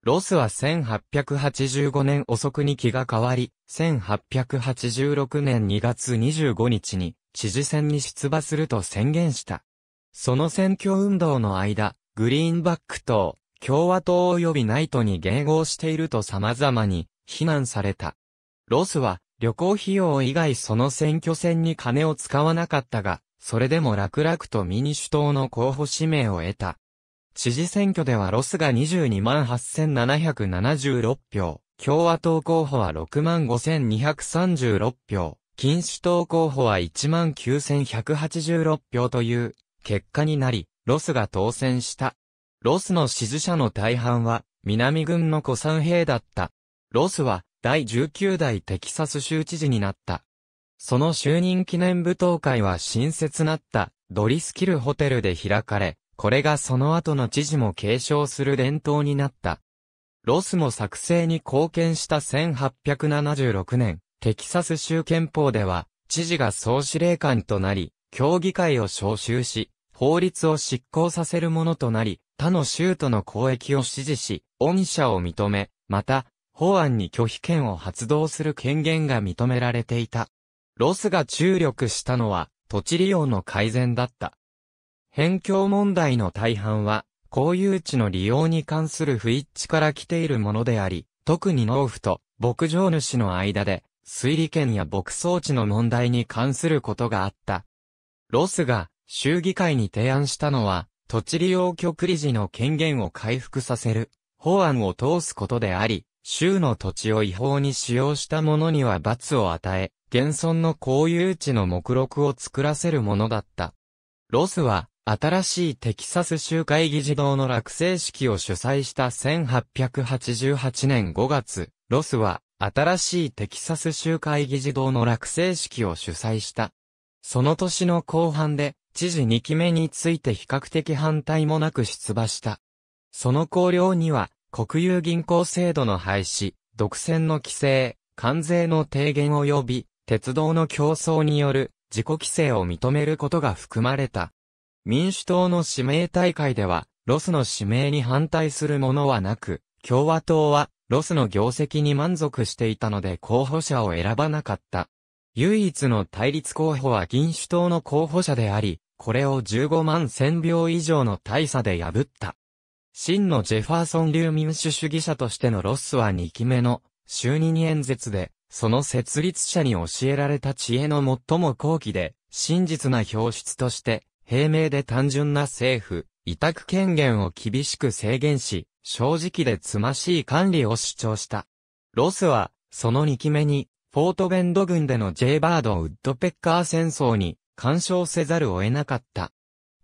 ロスは1885年遅くに気が変わり、1886年2月25日に知事選に出馬すると宣言した。その選挙運動の間、グリーンバック党、共和党及びナイトに迎合していると様々に非難された。ロスは旅行費用以外その選挙戦に金を使わなかったが、それでも楽々と民主党の候補指名を得た。知事選挙ではロスが22万8776票、共和党候補は6万5236票、禁止党候補は1万9186票という結果になり、ロスが当選した。ロスの支持者の大半は、南軍の古参兵だった。ロスは、第19代テキサス州知事になった。その就任記念舞踏会は新設なった、ドリスキルホテルで開かれ、これがその後の知事も継承する伝統になった。ロスも作成に貢献した1876年、テキサス州憲法では、知事が総司令官となり、協議会を招集し、法律を執行させるものとなり、他の州との交易を支持し、恩赦を認め、また、法案に拒否権を発動する権限が認められていた。ロスが注力したのは、土地利用の改善だった。辺境問題の大半は、公有地の利用に関する不一致から来ているものであり、特に農夫と牧場主の間で、水利権や牧草地の問題に関することがあった。ロスが州議会に提案したのは、土地利用局理事の権限を回復させる法案を通すことであり、州の土地を違法に使用した者には罰を与え、現存の公有地の目録を作らせるものだった。ロスは、新しいテキサス州会議事堂の落成式を主催した1888年5月、ロスは、新しいテキサス州会議事堂の落成式を主催した。その年の後半で、知事2期目について比較的反対もなく出馬した。その考慮には、国有銀行制度の廃止、独占の規制、関税の低減及び、鉄道の競争による自己規制を認めることが含まれた。民主党の指名大会では、ロスの指名に反対するものはなく、共和党は、ロスの業績に満足していたので候補者を選ばなかった。唯一の対立候補は民主党の候補者であり、これを15万1000票以上の大差で破った。真のジェファーソン流民主主義者としてのロスは2期目の就任演説で、その設立者に教えられた知恵の最も高貴で、真実な表出として、平明で単純な政府、委託権限を厳しく制限し、正直でつましい管理を主張した。ロスは、その2期目に、フォートベンド軍でのジェイバード・ウッドペッカー戦争に干渉せざるを得なかった。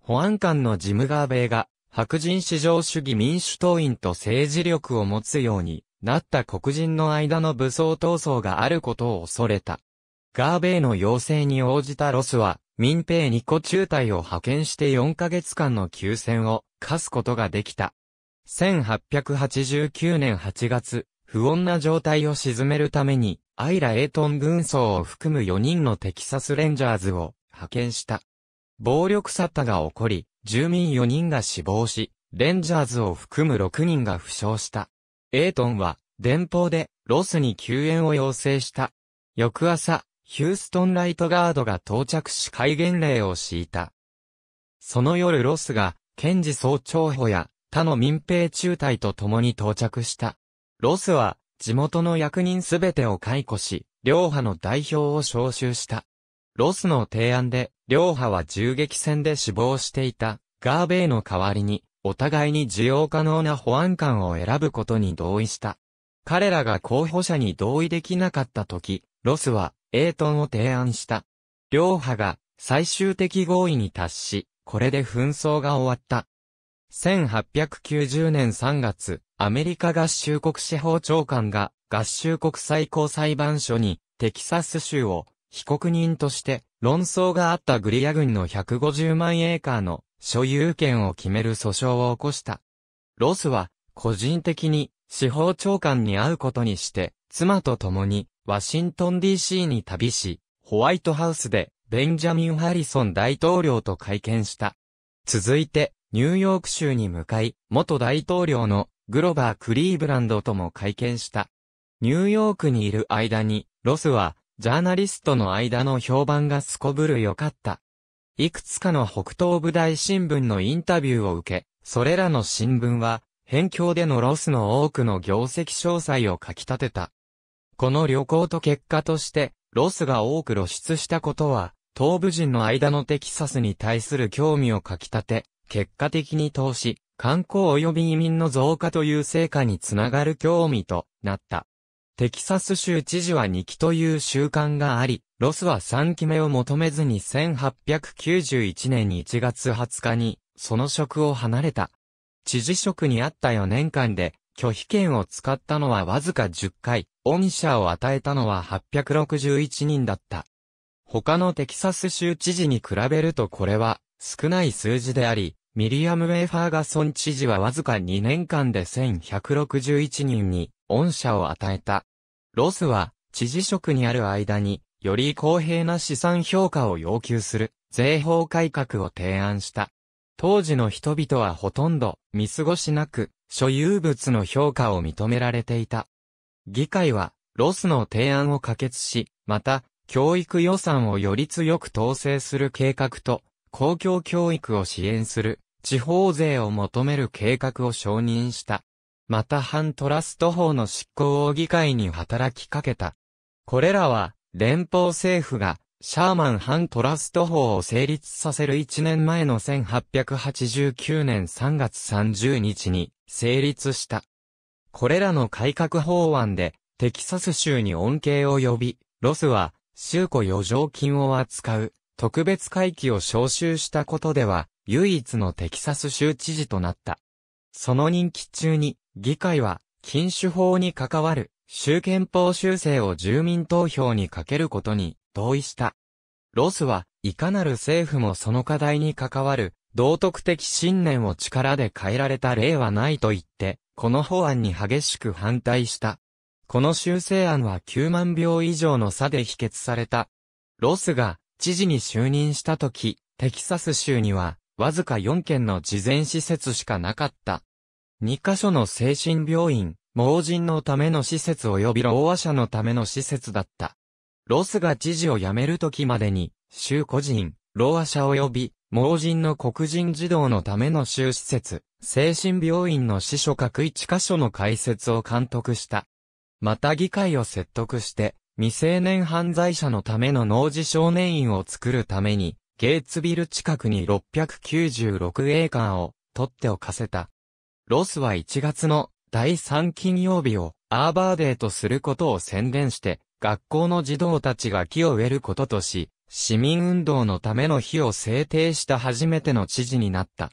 保安官のジム・ガーベイが、白人至上主義民主党員と政治力を持つようになった黒人の間の武装闘争があることを恐れた。ガーベイの要請に応じたロスは、民兵2個中隊を派遣して4ヶ月間の休戦を課すことができた。1889年8月、不穏な状態を沈めるために、アイラ・エイトン軍曹を含む4人のテキサス・レンジャーズを派遣した。暴力沙汰が起こり、住民4人が死亡し、レンジャーズを含む6人が負傷した。エイトンは、電報で、ロスに救援を要請した。翌朝、ヒューストンライトガードが到着し戒厳令を敷いた。その夜ロスが、検事総長補や他の民兵中隊と共に到着した。ロスは、地元の役人すべてを解雇し、両派の代表を招集した。ロスの提案で、両派は銃撃戦で死亡していた、ガーベイの代わりに、お互いに需要可能な保安官を選ぶことに同意した。彼らが候補者に同意できなかった時、ロスは、エートンを提案した。両派が最終的合意に達し、これで紛争が終わった。1890年3月、アメリカ合衆国司法長官が合衆国最高裁判所にテキサス州を被告人として論争があったグリア軍の150万エーカーの所有権を決める訴訟を起こした。ロスは個人的に司法長官に会うことにして妻と共にワシントン DC に旅し、ホワイトハウスでベンジャミン・ハリソン大統領と会見した。続いて、ニューヨーク州に向かい、元大統領のグロバー・クリーブランドとも会見した。ニューヨークにいる間に、ロスは、ジャーナリストの間の評判がすこぶる良かった。いくつかの北東部大新聞のインタビューを受け、それらの新聞は、辺境でのロスの多くの業績詳細を書き立てた。この旅行と結果として、ロスが多く露出したことは、東部人の間のテキサスに対する興味をかきたて、結果的に投資、観光及び移民の増加という成果につながる興味となった。テキサス州知事は2期という習慣があり、ロスは3期目を求めずに1891年1月20日に、その職を離れた。知事職にあった4年間で、拒否権を使ったのはわずか10回、恩赦を与えたのは861人だった。他のテキサス州知事に比べるとこれは少ない数字であり、ミリアム・ウェーファーガソン知事はわずか2年間で1161人に恩赦を与えた。ロスは知事職にある間により公平な資産評価を要求する税法改革を提案した。当時の人々はほとんど見過ごしなく所有物の評価を認められていた。議会は、ロスの提案を可決し、また、教育予算をより強く統制する計画と、公共教育を支援する、地方税を求める計画を承認した。また反トラスト法の執行を議会に働きかけた。これらは、連邦政府が、シャーマン反トラスト法を成立させる1年前の1889年3月30日に、成立した。これらの改革法案で、テキサス州に恩恵を呼び、ロスは、州庫余剰金を扱う、特別会期を招集したことでは、唯一のテキサス州知事となった。その任期中に、議会は、禁酒法に関わる、州憲法修正を住民投票にかけることに、同意した。ロスは、いかなる政府もその課題に関わる、道徳的信念を力で変えられた例はないと言って、この法案に激しく反対した。この修正案は9万票以上の差で否決された。ロスが知事に就任した時、テキサス州にはわずか4件の事前施設しかなかった。2カ所の精神病院、盲人のための施設及び老和者のための施設だった。ロスが知事を辞める時までに、州個人、老和者及び盲人の黒人児童のための州施設、精神病院の司書各一箇所の開設を監督した。また議会を説得して、未成年犯罪者のための農事少年院を作るために、ゲーツビル近くに696エーカーを、取っておかせた。ロスは1月の第3金曜日をアーバーデーとすることを宣言して、学校の児童たちが木を植えることとし、市民運動のための日を制定した初めての知事になった。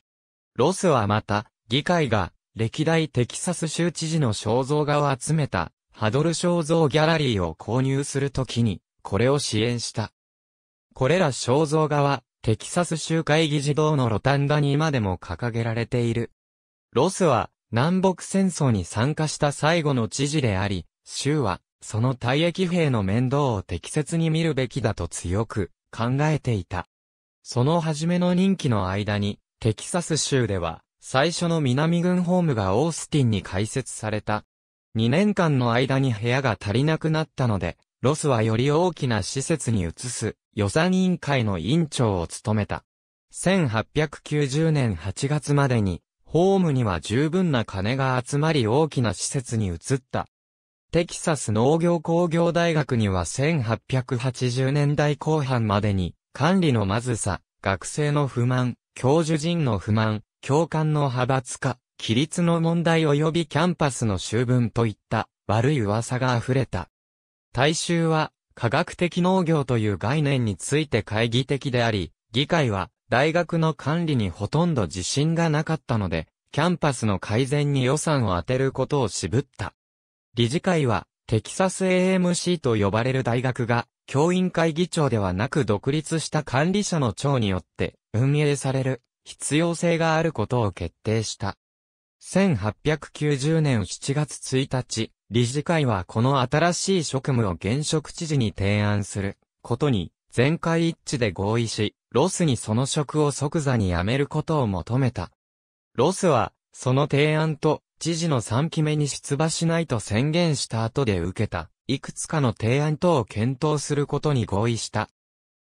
ロスはまた、議会が、歴代テキサス州知事の肖像画を集めた、ハドル肖像ギャラリーを購入するときに、これを支援した。これら肖像画は、テキサス州会議事堂のロタンダに今でも掲げられている。ロスは、南北戦争に参加した最後の知事であり、州は、その退役兵の面倒を適切に見るべきだと強く考えていた。その初めの任期の間に、テキサス州では、最初の南軍ホームがオースティンに開設された。2年間の間に部屋が足りなくなったので、ロスはより大きな施設に移す予算委員会の委員長を務めた。1890年8月までに、ホームには十分な金が集まり大きな施設に移った。テキサス農業工業大学には1880年代後半までに、管理のまずさ、学生の不満、教授陣の不満、教官の派閥化、規律の問題及びキャンパスの修分といった悪い噂が溢れた。大衆は科学的農業という概念について懐疑的であり、議会は大学の管理にほとんど自信がなかったので、キャンパスの改善に予算を当てることを渋った。理事会は、テキサス AMC と呼ばれる大学が、教員会議長ではなく独立した管理者の長によって運営される必要性があることを決定した。1890年7月1日、理事会はこの新しい職務を現職知事に提案することに全会一致で合意し、ロスにその職を即座に辞めることを求めた。ロスは、その提案と知事の3期目に出馬しないと宣言した後で受けた、いくつかの提案等を検討することに合意した。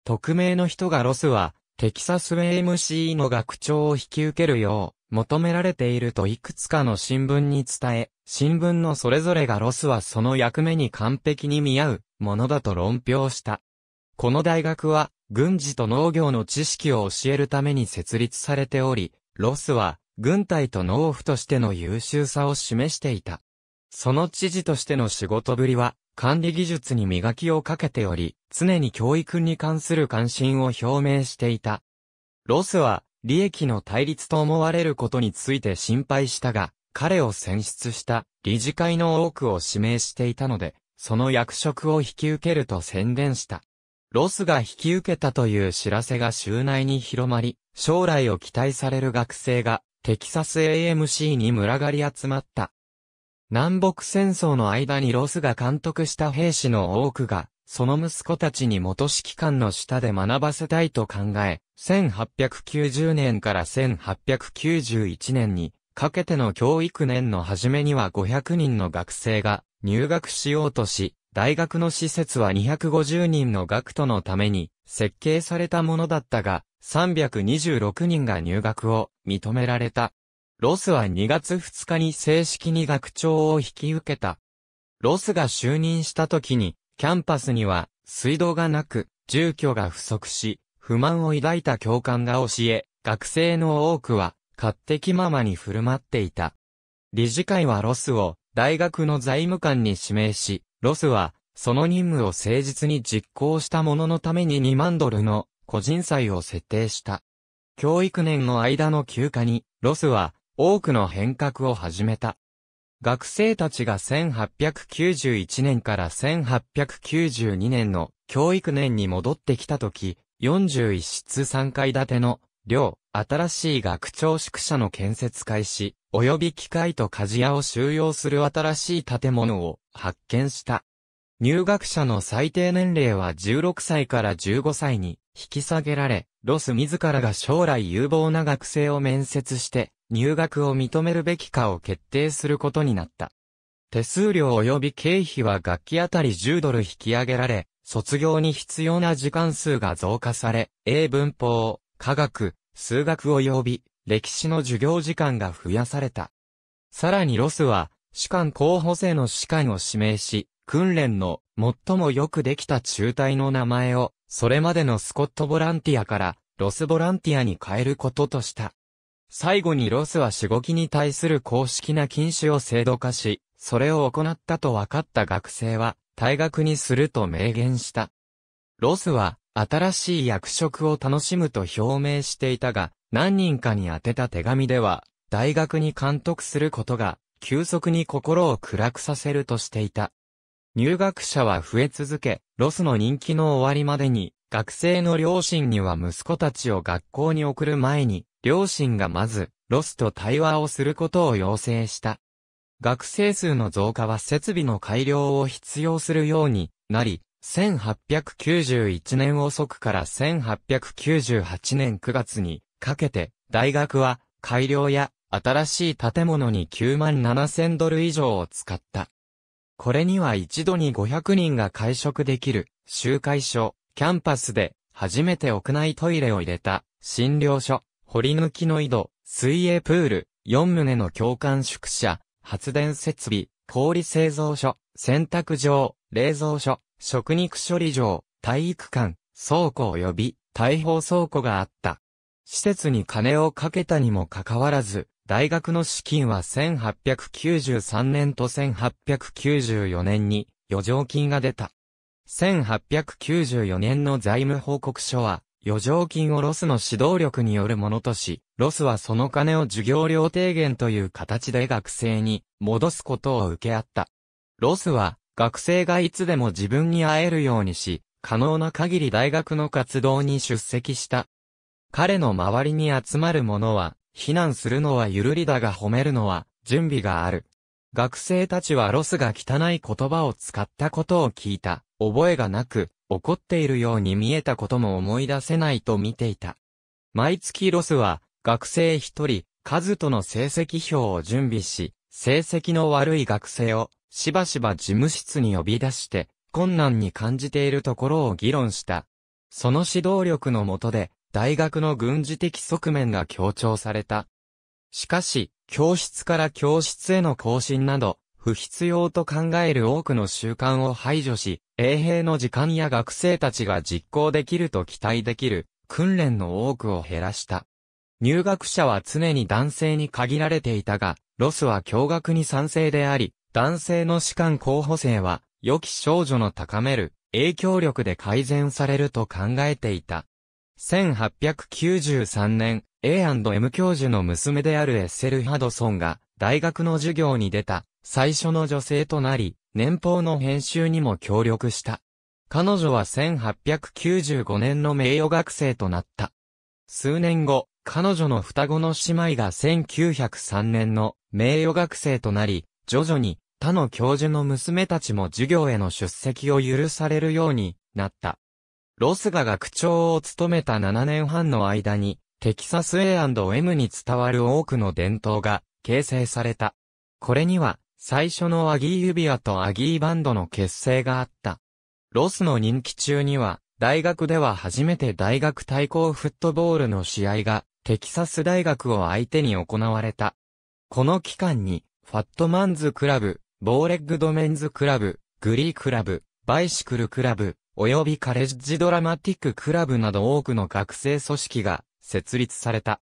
匿名の人がロスは、テキサス AMC の学長を引き受けるよう、求められているといくつかの新聞に伝え、新聞のそれぞれがロスはその役目に完璧に見合うものだと論評した。この大学は、軍事と農業の知識を教えるために設立されており、ロスは、軍隊と農夫としての優秀さを示していた。その知事としての仕事ぶりは、管理技術に磨きをかけており、常に教育に関する関心を表明していた。ロスは、利益の対立と思われることについて心配したが、彼を選出した理事会の多くを指名していたので、その役職を引き受けると宣伝した。ロスが引き受けたという知らせが州内に広まり、将来を期待される学生がテキサス AMC に群がり集まった。南北戦争の間にロスが監督した兵士の多くが、その息子たちに元指揮官の下で学ばせたいと考え、1890年から1891年にかけての教育年の初めには500人の学生が入学しようとし、大学の施設は250人の学徒のために設計されたものだったが、326人が入学を認められた。ロスは2月2日に正式に学長を引き受けた。ロスが就任した時に、キャンパスには水道がなく、住居が不足し、不満を抱いた教官が教え、学生の多くは、勝手気ままに振る舞っていた。理事会はロスを大学の財務官に指名し、ロスは、その任務を誠実に実行した者のために2万ドルの個人債を設定した。教育年の間の休暇に、ロスは多くの変革を始めた。学生たちが1891年から1892年の教育年に戻ってきたとき、41室3階建ての、両、新しい学長宿舎の建設開始、及び機械と鍛冶屋を収容する新しい建物を発見した。入学者の最低年齢は16歳から15歳に引き下げられ、ロス自らが将来有望な学生を面接して入学を認めるべきかを決定することになった。手数料及び経費は楽器あたり10ドル引き上げられ、卒業に必要な時間数が増加され、英文法、科学、数学及び歴史の授業時間が増やされた。さらにロスは、士官候補生の士官を指名し、訓練の最もよくできた中隊の名前を、それまでのスコットボランティアから、ロスボランティアに変えることとした。最後にロスは仕事に対する公式な禁止を制度化し、それを行ったと分かった学生は、退学にすると明言した。ロスは、新しい役職を楽しむと表明していたが、何人かに宛てた手紙では、大学に監督することが、急速に心を暗くさせるとしていた。入学者は増え続け、ロスの人気の終わりまでに、学生の両親には息子たちを学校に送る前に、両親がまず、ロスと対話をすることを要請した。学生数の増加は設備の改良を必要するようになり、1891年遅くから1898年9月にかけて、大学は改良や新しい建物に9万7000ドル以上を使った。これには一度に500人が会食できる集会所、キャンパスで初めて屋内トイレを入れた診療所、掘り抜きの井戸、水泳プール、4棟の共感宿舎、発電設備、氷製造所、洗濯場、冷蔵所、食肉処理場、体育館、倉庫及び大砲倉庫があった。施設に金をかけたにもかかわらず、大学の資金は1893年と1894年に余剰金が出た。1894年の財務報告書は、余剰金をロスの指導力によるものとし、ロスはその金を授業料低減という形で学生に戻すことを受け合った。ロスは学生がいつでも自分に会えるようにし、可能な限り大学の活動に出席した。彼の周りに集まる者は、非難するのはゆるりだが褒めるのは、準備がある。学生たちはロスが汚い言葉を使ったことを聞いた、覚えがなく、怒っているように見えたことも思い出せないと見ていた。毎月ロスは、学生一人、数との成績表を準備し、成績の悪い学生を、しばしば事務室に呼び出して、困難に感じているところを議論した。その指導力の下で、大学の軍事的側面が強調された。しかし、教室から教室への更新など、不必要と考える多くの習慣を排除し、衛兵の時間や学生たちが実行できると期待できる、訓練の多くを減らした。入学者は常に男性に限られていたが、ロスは驚愕に賛成であり、男性の士官候補生は、良き少女の高める影響力で改善されると考えていた。1893年、A&M 教授の娘であるエッセル・ハドソンが、大学の授業に出た、最初の女性となり、年俸の編集にも協力した。彼女は1895年の名誉学生となった。数年後、彼女の双子の姉妹が1903年の名誉学生となり、徐々に他の教授の娘たちも授業への出席を許されるようになった。ロスが学長を務めた7年半の間に、テキサス A&M に伝わる多くの伝統が形成された。これには、最初のアギー指輪とアギーバンドの結成があった。ロスの人気中には、大学では初めて大学対抗フットボールの試合がテキサス大学を相手に行われた。この期間に、ファットマンズクラブ、ボーレッグドメンズクラブ、グリークラブ、バイシクルクラブ、及びカレッジドラマティッククラブなど多くの学生組織が設立された。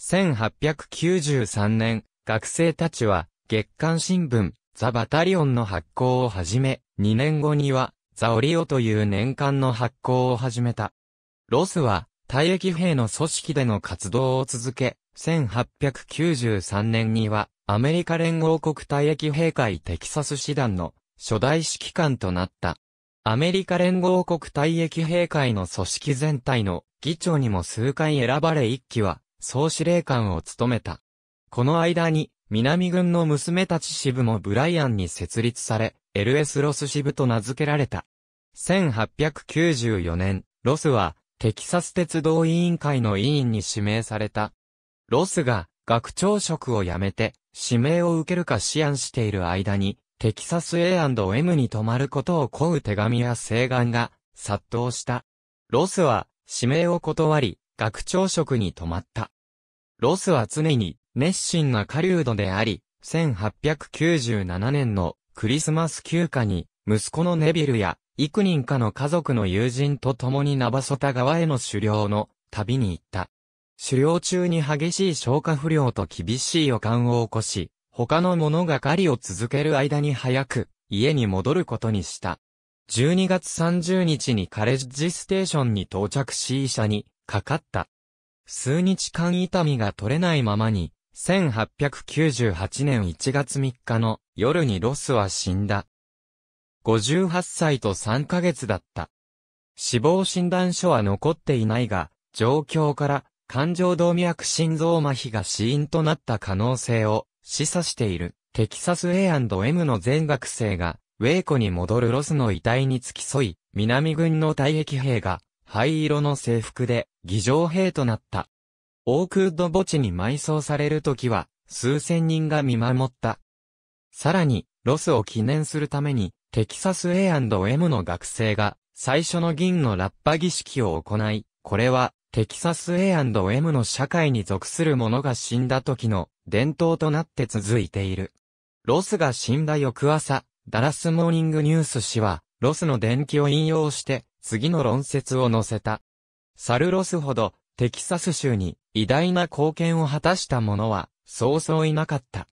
1893年、学生たちは月刊新聞、ザ・バタリオンの発行を始め、2年後には、ザ・オリオという年間の発行を始めた。ロスは、退役兵の組織での活動を続け、1893年にはアメリカ連合国退役兵会テキサス師団の初代指揮官となった。アメリカ連合国退役兵会の組織全体の議長にも数回選ばれ一期は総司令官を務めた。この間に南軍の娘たち支部もブライアンに設立され、LS ロス支部と名付けられた。1894年、ロスはテキサス鉄道委員会の委員に指名された。ロスが学長職を辞めて指名を受けるか思案している間に、テキサス A&M に泊まることを請う手紙や請願が殺到した。ロスは指名を断り、学長職に泊まった。ロスは常に熱心な狩人であり、1897年のクリスマス休暇に息子のネビルや幾人かの家族の友人と共にナバソタ川への狩猟の旅に行った。狩猟中に激しい消化不良と厳しい予感を起こし、他の者が狩りを続ける間に早く家に戻ることにした。12月30日にカレッジステーションに到着し医者にかかった。数日間痛みが取れないままに、1898年1月3日の夜にロスは死んだ。58歳と3ヶ月だった。死亡診断書は残っていないが、状況から、感情動脈心臓麻痺が死因となった可能性を示唆している。テキサス A&M の全学生が、ウェイコに戻るロスの遺体に付き添い、南軍の退役兵が、灰色の制服で、偽場兵となった。オークウッド墓地に埋葬される時は、数千人が見守った。さらに、ロスを記念するために、テキサス A&M の学生が、最初の銀のラッパ儀式を行い、これは、テキサス A&M の社会に属する者が死んだ時の伝統となって続いている。ロスが死んだ翌朝、ダラスモーニングニュース氏は、ロスの伝記を引用して、次の論説を載せた。サルロスほど、テキサス州に偉大な貢献を果たした者は、そうそういなかった。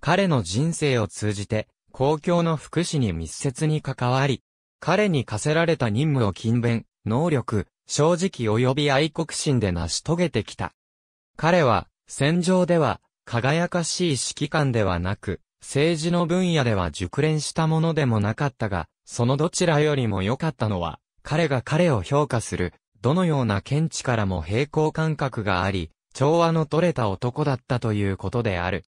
彼の人生を通じて、公共の福祉に密接に関わり、彼に課せられた任務を勤勉、能力、正直及び愛国心で成し遂げてきた。彼は、戦場では、輝かしい指揮官ではなく、政治の分野では熟練したものでもなかったが、そのどちらよりも良かったのは、彼が彼を評価する、どのような見地からも平行感覚があり、調和の取れた男だったということである。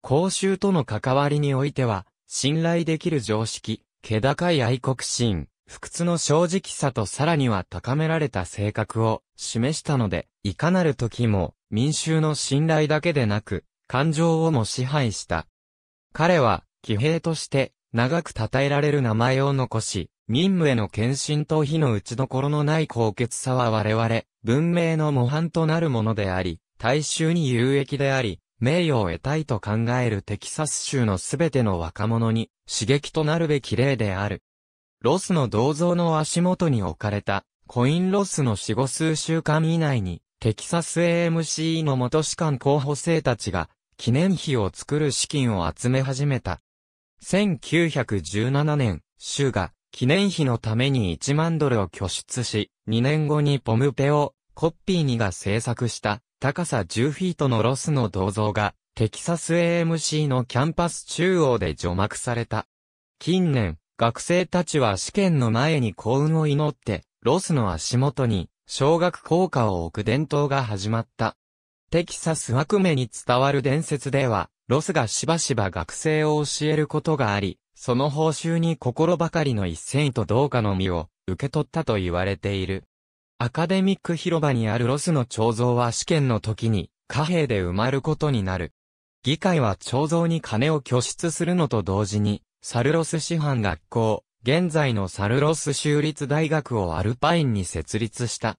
公衆との関わりにおいては、信頼できる常識、気高い愛国心、不屈の正直さとさらには高められた性格を示したので、いかなる時も民衆の信頼だけでなく、感情をも支配した。彼は、騎兵として長く称えられる名前を残し、任務への献身と非の打ちどころのない高潔さは我々、文明の模範となるものであり、大衆に有益であり、名誉を得たいと考えるテキサス州のすべての若者に刺激となるべき例である。ロスの銅像の足元に置かれたコインロスの死後数週間以内にテキサス AMC の元士官候補生たちが記念碑を作る資金を集め始めた。1917年、州が記念碑のために1万ドルを拠出し、2年後にポムペオ、コッピーニが制作した高さ10フィートのロスの銅像が、テキサス AMC のキャンパス中央で除幕された。近年、学生たちは試験の前に幸運を祈って、ロスの足元に、小学校歌を置く伝統が始まった。テキサス枠目に伝わる伝説では、ロスがしばしば学生を教えることがあり、その報酬に心ばかりの一銭と同化の実を受け取ったと言われている。アカデミック広場にあるロスの彫像は試験の時に貨幣で埋まることになる。議会は彫像に金を拠出するのと同時に、サルロス師範学校、現在のサルロス州立大学をアルパインに設立した。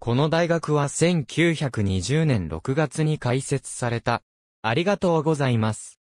この大学は1920年6月に開設された。ありがとうございます。